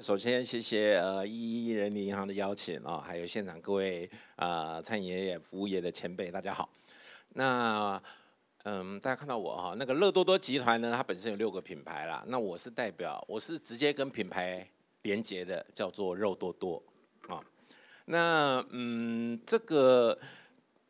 首先，谢谢呃，一一人民银行的邀请啊，还有现场各位啊餐饮业、服务业的前辈，大家好。那嗯，大家看到我哈，那个乐多多集团呢，它本身有六个品牌啦。那我是代表，我是直接跟品牌连接的，叫做肉多多啊。那嗯，这个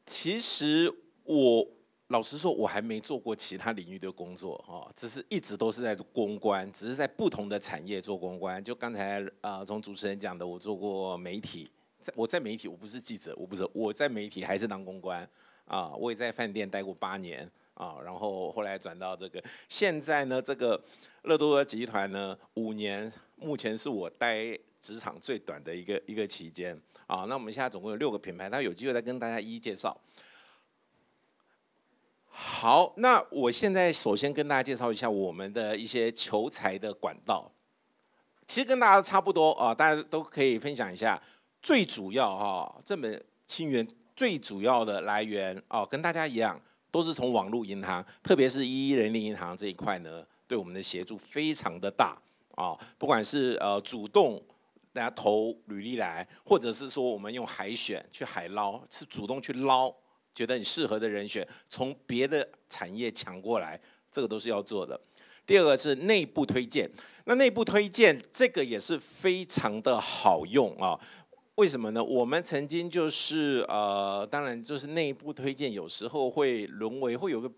其实我。老实说，我还没做过其他领域的工作哈，只是一直都是在公关，只是在不同的产业做公关。就刚才啊，从主持人讲的，我做过媒体，在我在媒体，我不是记者，我不是我在媒体还是当公关啊，我也在饭店待过八年啊，然后后来转到这个，现在呢，这个乐多多集团呢，五年目前是我待职场最短的一个一个期间啊。那我们现在总共有六个品牌，那有机会再跟大家一一介绍。好，那我现在首先跟大家介绍一下我们的一些求财的管道。其实跟大家差不多啊，大家都可以分享一下。最主要哈，这门清源》最主要的来源哦，跟大家一样，都是从网络银行，特别是一一人民银行这一块呢，对我们的协助非常的大啊。不管是呃主动来投履历来，或者是说我们用海选去海捞，是主动去捞。觉得你适合的人选，从别的产业抢过来，这个都是要做的。第二个是内部推荐，那内部推荐这个也是非常的好用啊。为什么呢？我们曾经就是呃，当然就是内部推荐，有时候会沦为，会有个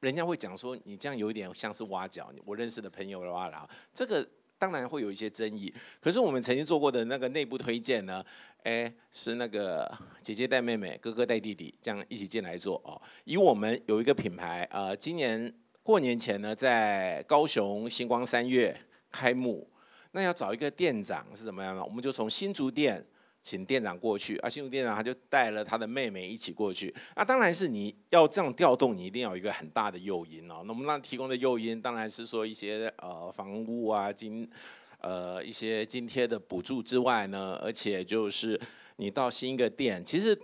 人家会讲说，你这样有一点像是挖角。我认识的朋友的话啦，这个当然会有一些争议。可是我们曾经做过的那个内部推荐呢？哎，是那个姐姐带妹妹，哥哥带弟弟，这样一起进来做哦。以我们有一个品牌呃，今年过年前呢，在高雄星光三月开幕，那要找一个店长是怎么样呢？我们就从新竹店请店长过去，啊，新竹店长他就带了他的妹妹一起过去。那当然是你要这样调动，你一定要有一个很大的诱因哦。那我们提供的诱因当然是说一些呃房屋啊金。呃，一些津贴的补助之外呢，而且就是你到新一个店，其实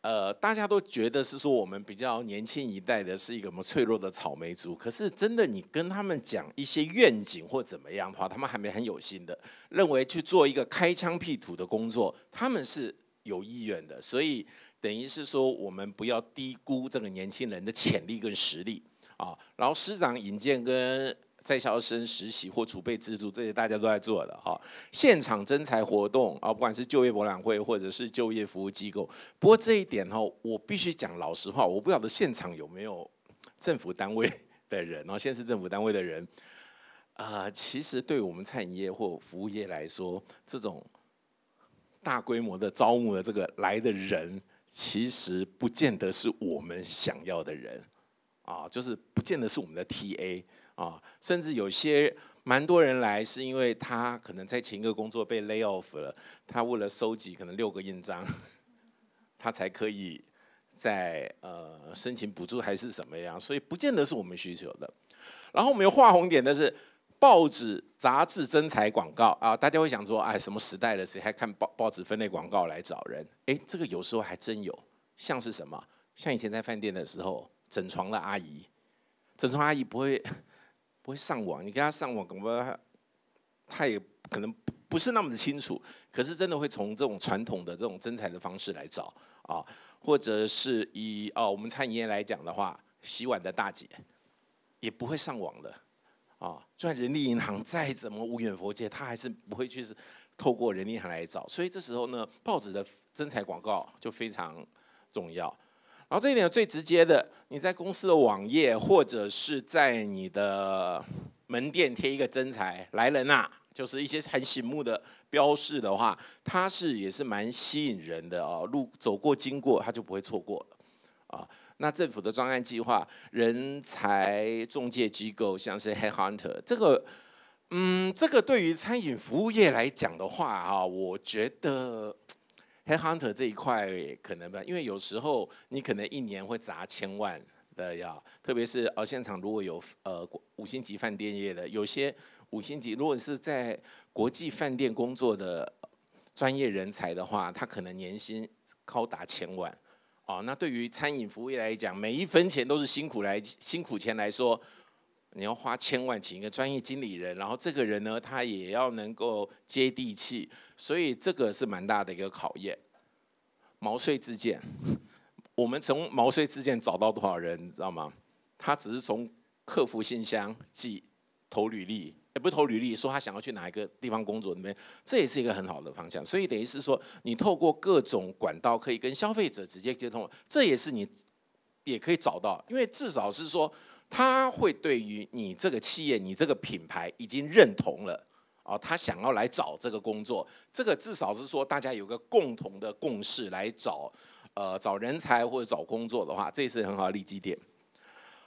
呃，大家都觉得是说我们比较年轻一代的是一个什么脆弱的草莓族，可是真的你跟他们讲一些愿景或怎么样的话，他们还没很有心的认为去做一个开疆辟土的工作，他们是有意愿的，所以等于是说我们不要低估这个年轻人的潜力跟实力啊。然后师长引荐跟。在校生实习或储备制度，这些大家都在做的哈。现场征才活动啊，不管是就业博览会或者是就业服务机构。不过这一点哈，我必须讲老实话，我不晓得现场有没有政府单位的人现在是政府单位的人，啊，其实对我们餐饮业或服务业来说，这种大规模的招募的这个来的人，其实不见得是我们想要的人啊，就是不见得是我们的 T A。啊，甚至有些蛮多人来，是因为他可能在前一个工作被 lay off 了，他为了收集可能六个印章，他才可以在呃申请补助还是什么样，所以不见得是我们需求的。然后我们有画红点的是报纸、杂志、征才广告啊，大家会想说，哎，什么时代了，谁还看报报纸分类广告来找人？哎，这个有时候还真有，像是什么，像以前在饭店的时候，整床的阿姨，整床阿姨不会。不会上网，你跟他上网，恐怕他也可能不是那么的清楚。可是真的会从这种传统的这种征财的方式来找啊，或者是以哦，我们餐饮业来讲的话，洗碗的大姐也不会上网的啊。就算人力银行再怎么无缘佛界，他还是不会去是透过人力行来找。所以这时候呢，报纸的征财广告就非常重要。然后这一点最直接的，你在公司的网页或者是在你的门店贴一个真才，来人啊，就是一些很醒目的标示的话，它是也是蛮吸引人的哦。路走过经过，他就不会错过啊。那政府的专案计划，人才中介机构像是 Head Hunter 这个，嗯，这个对于餐饮服务业来讲的话啊，我觉得。Headhunter 这一块可能吧，因为有时候你可能一年会砸千万的要，特别是而现场如果有呃五星级饭店业的，有些五星级如果是在国际饭店工作的专业人才的话，他可能年薪高达千万。哦，那对于餐饮服务来讲，每一分钱都是辛苦来辛苦钱来说。你要花千万请一个专业经理人，然后这个人呢，他也要能够接地气，所以这个是蛮大的一个考验。毛遂自荐，我们从毛遂自荐找到多少人，你知道吗？他只是从客服信箱寄投履历，也不投履历，说他想要去哪一个地方工作那边，这也是一个很好的方向。所以等于是说，你透过各种管道可以跟消费者直接接通，这也是你也可以找到，因为至少是说。他会对于你这个企业、你这个品牌已经认同了哦，他想要来找这个工作，这个至少是说大家有个共同的共识来找，呃，找人才或者找工作的话，这是很好的利基点。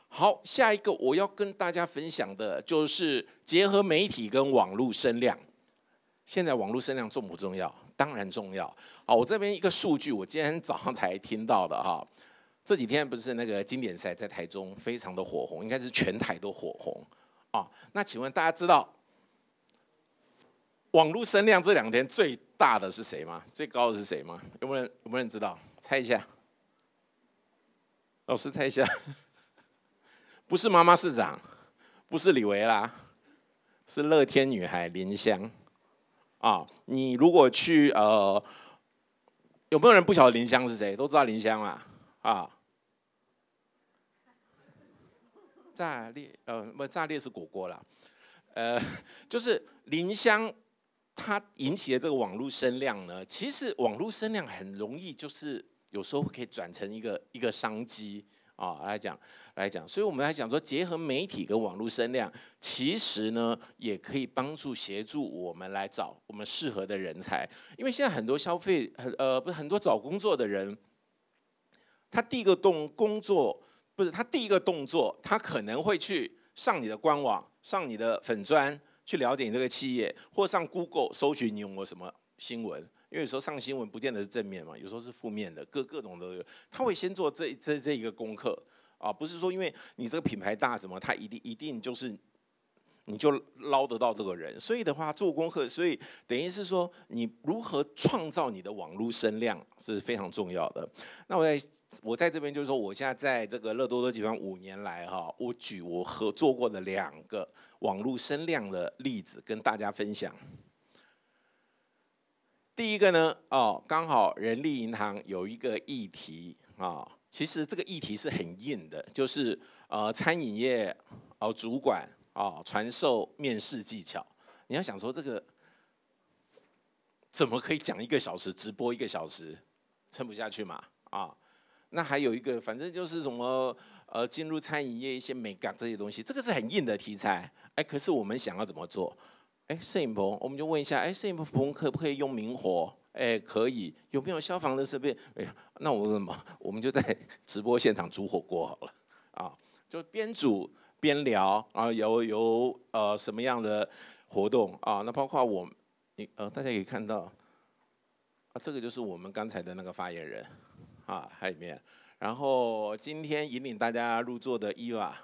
好，下一个我要跟大家分享的就是结合媒体跟网络声量。现在网络声量重不重要？当然重要好，我这边一个数据，我今天早上才听到的哈。这几天不是那个经典赛在台中非常的火红，应该是全台都火红，啊，那请问大家知道网络声量这两天最大的是谁吗？最高的是谁吗？有没有人有没有人知道？猜一下，老师猜一下，不是妈妈市长，不是李维啦，是乐天女孩林湘，啊，你如果去呃，有没有人不晓得林湘是谁？都知道林湘啊，啊。炸裂，呃，不，炸裂是果果啦，呃，就是林湘它引起的这个网络声量呢，其实网络声量很容易，就是有时候可以转成一个一个商机啊，来讲来讲，所以我们来讲说，结合媒体跟网络声量，其实呢，也可以帮助协助我们来找我们适合的人才，因为现在很多消费，很呃，不，是很多找工作的人，他第一个动工作。不是他第一个动作，他可能会去上你的官网、上你的粉砖去了解你这个企业，或上 Google 搜寻你有没有什么新闻。因为有时候上新闻不见得是正面嘛，有时候是负面的，各各种都有。他会先做这这这一个功课啊，不是说因为你这个品牌大什么，他一定一定就是。你就捞得到这个人，所以的话做功课，所以等于是说，你如何创造你的网络声量是非常重要的。那我在我在这边就是说，我现在在这个乐多多集团五年来哈，我举我合作过的两个网络声量的例子跟大家分享。第一个呢，哦，刚好人力银行有一个议题啊，其实这个议题是很硬的，就是呃餐饮业哦主管。啊，传授面试技巧，你要想说这个怎么可以讲一个小时，直播一个小时撑不下去嘛？啊，那还有一个，反正就是什么呃，进入餐饮业一些美感这些东西，这个是很硬的题材。哎，可是我们想要怎么做？哎，摄影棚，我们就问一下，哎，摄影棚可不可以用明火？哎，可以，有没有消防的设备？哎，那我问什么？我们就在 直播现场煮火锅好了，啊，就边煮。边聊啊，有有呃什么样的活动啊？那包括我，你呃大家可以看到，啊这个就是我们刚才的那个发言人，啊海面，然后今天引领大家入座的伊娃，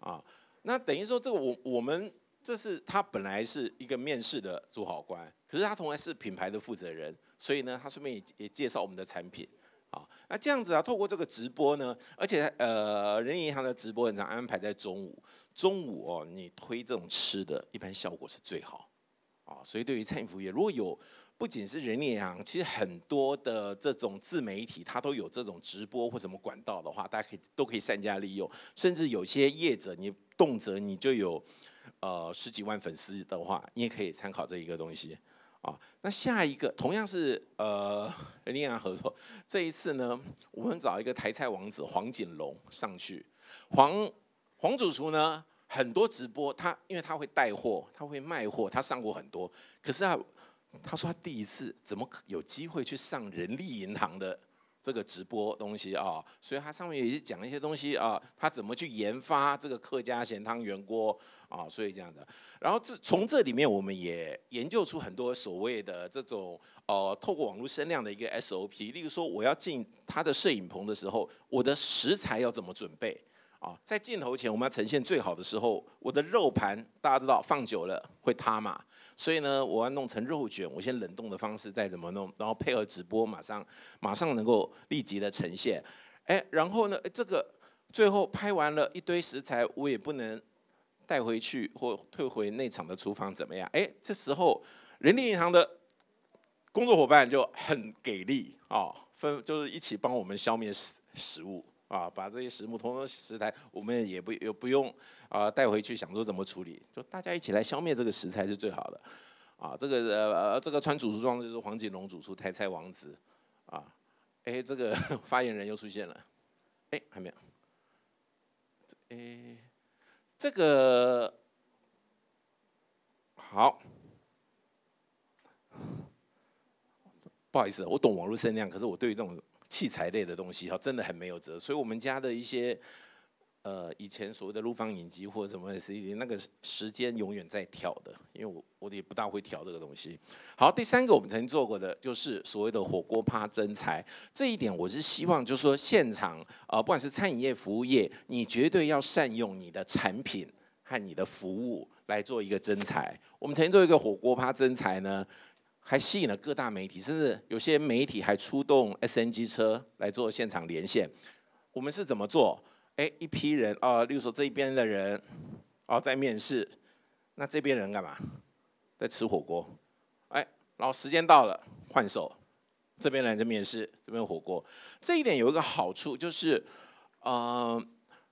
啊那等于说这个我我们这是他本来是一个面试的主考官，可是他同样是品牌的负责人，所以呢他顺便也也介绍我们的产品。啊，那这样子啊，透过这个直播呢，而且呃，人银行的直播很常安排在中午，中午哦，你推这种吃的一般效果是最好，啊，所以对于餐饮服务业，如果有不仅是人行，其实很多的这种自媒体，它都有这种直播或什么管道的话，大家可以都可以善加利用，甚至有些业者你动辄你就有呃十几万粉丝的话，你也可以参考这一个东西。啊，那下一个同样是呃，人立银行合作，这一次呢，我们找一个台菜王子黄锦龙上去。黄黄主厨呢，很多直播，他因为他会带货，他会卖货，他上过很多。可是啊，他说他第一次怎么有机会去上人力银行的？这个直播东西啊，所以它上面也是讲一些东西啊，他怎么去研发这个客家咸汤圆锅啊，所以这样的。然后这从这里面我们也研究出很多所谓的这种呃透过网络声量的一个 SOP，例如说我要进他的摄影棚的时候，我的食材要怎么准备？啊，在镜头前我们要呈现最好的时候，我的肉盘大家知道放久了会塌嘛，所以呢，我要弄成肉卷，我先冷冻的方式再怎么弄，然后配合直播，马上马上能够立即的呈现。哎，然后呢，这个最后拍完了一堆食材，我也不能带回去或退回内场的厨房怎么样？哎，这时候，人力银行的工作伙伴就很给力啊，分就是一起帮我们消灭食食物。啊，把这些实木、通通石材，我们也不也不用啊，带回去想说怎么处理，就大家一起来消灭这个石材是最好的。啊，这个呃呃，这个穿主厨装的就是黄锦龙，主厨，台菜王子。啊，哎，这个 发言人又出现了。哎，还没有。哎，这个好。不好意思，我懂网络声量，可是我对于这种。器材类的东西哈，真的很没有辙。所以，我们家的一些呃，以前所谓的录放影机或者什么 CD，那个时间永远在调的，因为我我也不大会调这个东西。好，第三个我们曾经做过的，就是所谓的火锅趴增材，这一点我是希望，就是说现场啊，不管是餐饮业、服务业，你绝对要善用你的产品和你的服务来做一个增材。我们曾经做一个火锅趴增材呢。还吸引了各大媒体，甚至有些媒体还出动 SNG 车来做现场连线。我们是怎么做？哎，一批人，啊，例如说这边的人，哦，在面试，那这边人干嘛？在吃火锅。哎，然后时间到了，换手，这边人在面试，这边火锅。这一点有一个好处就是，嗯，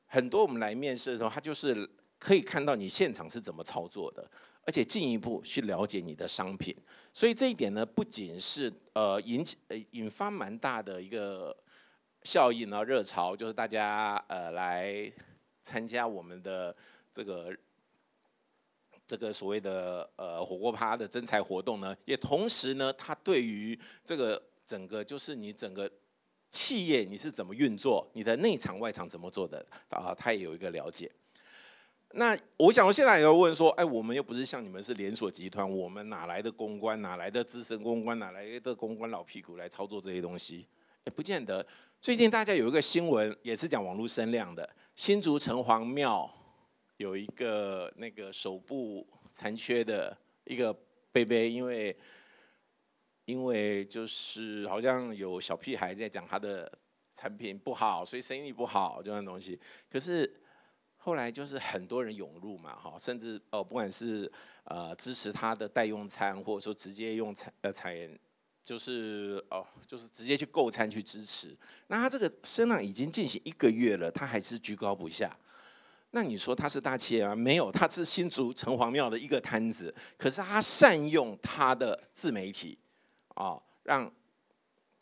很多我们来面试的时候，他就是可以看到你现场是怎么操作的。而且进一步去了解你的商品，所以这一点呢，不仅是呃引起引发蛮大的一个效应呢热潮，就是大家呃来参加我们的这个这个所谓的呃火锅趴的增才活动呢，也同时呢，它对于这个整个就是你整个企业你是怎么运作，你的内场外场怎么做的啊，它也有一个了解。那我想，我现在也要问说，哎，我们又不是像你们是连锁集团，我们哪来的公关，哪来的资深公关，哪来的公关老屁股来操作这些东西？也不见得。最近大家有一个新闻，也是讲网络声量的，新竹城隍庙有一个那个手部残缺的一个杯杯，因为因为就是好像有小屁孩在讲他的产品不好，所以生意不好这样东西。可是。后来就是很多人涌入嘛，哈，甚至哦，不管是呃支持他的代用餐，或者说直接用餐呃餐，就是哦，就是直接去购餐去支持。那他这个声浪已经进行一个月了，他还是居高不下。那你说他是大企业吗？没有，他是新竹城隍庙的一个摊子。可是他善用他的自媒体，啊，让。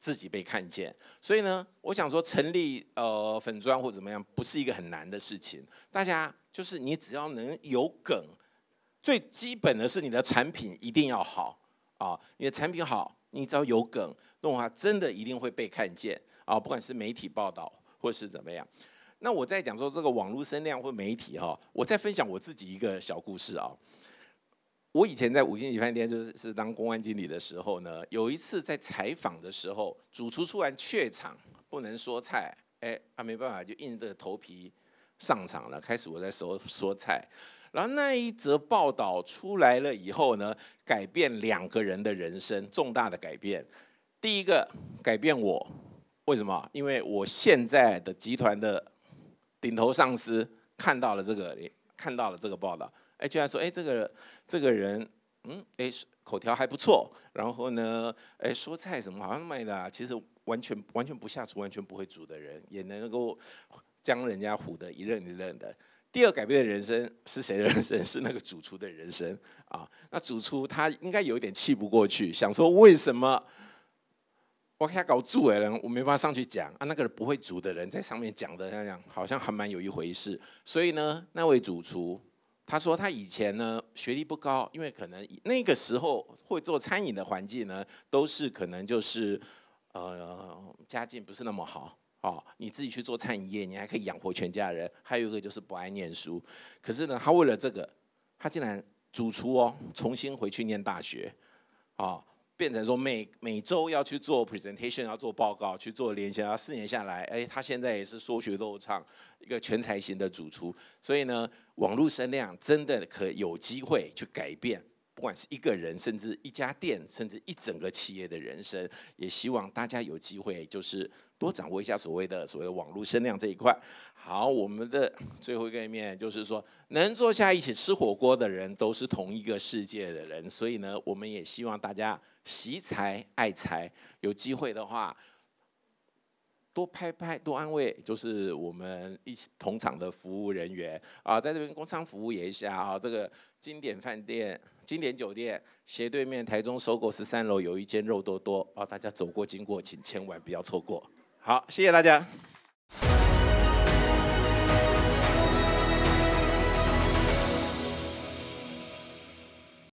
自己被看见，所以呢，我想说成立呃粉砖或怎么样，不是一个很难的事情。大家就是你只要能有梗，最基本的是你的产品一定要好啊，你的产品好，你只要有梗，那话真的一定会被看见啊，不管是媒体报道或是怎么样。那我在讲说这个网络声量或媒体哈，我在分享我自己一个小故事啊。我以前在五星级饭店就是当公安经理的时候呢，有一次在采访的时候，主厨突然怯场，不能说菜，哎，他没办法就硬着头皮上场了。开始我在说说菜，然后那一则报道出来了以后呢，改变两个人的人生，重大的改变。第一个改变我，为什么？因为我现在的集团的顶头上司看到了这个，看到了这个报道。哎，居然说哎，这个这个人，嗯，哎，口条还不错。然后呢，哎，说菜什么好像卖的，其实完全完全不下厨，完全不会煮的人，也能够将人家唬得一愣一愣的。第二改变的人生是谁的人生？是那个主厨的人生啊。那主厨他应该有点气不过去，想说为什么我他搞住哎，我没办法上去讲啊。那个不会煮的人在上面讲的，那样好像还蛮有一回事。所以呢，那位主厨。他说他以前呢学历不高，因为可能那个时候会做餐饮的环境呢都是可能就是，呃家境不是那么好哦，你自己去做餐饮业，你还可以养活全家人。还有一个就是不爱念书，可是呢他为了这个，他竟然主厨哦重新回去念大学，啊。变成说每每周要去做 presentation，要做报告，去做连线，要四年下来，哎，他现在也是说学逗唱，一个全才型的主厨。所以呢，网络声量真的可有机会去改变，不管是一个人，甚至一家店，甚至一整个企业的人生。也希望大家有机会，就是。多掌握一下所谓的所谓网络声量这一块。好，我们的最后一个面就是说，能坐下一起吃火锅的人都是同一个世界的人，所以呢，我们也希望大家惜财爱财，有机会的话，多拍拍多安慰，就是我们一起同场的服务人员啊，在这边工商服务一下啊，这个经典饭店、经典酒店斜对面，台中收购十三楼有一间肉多多啊，大家走过经过，请千万不要错过。好，谢谢大家。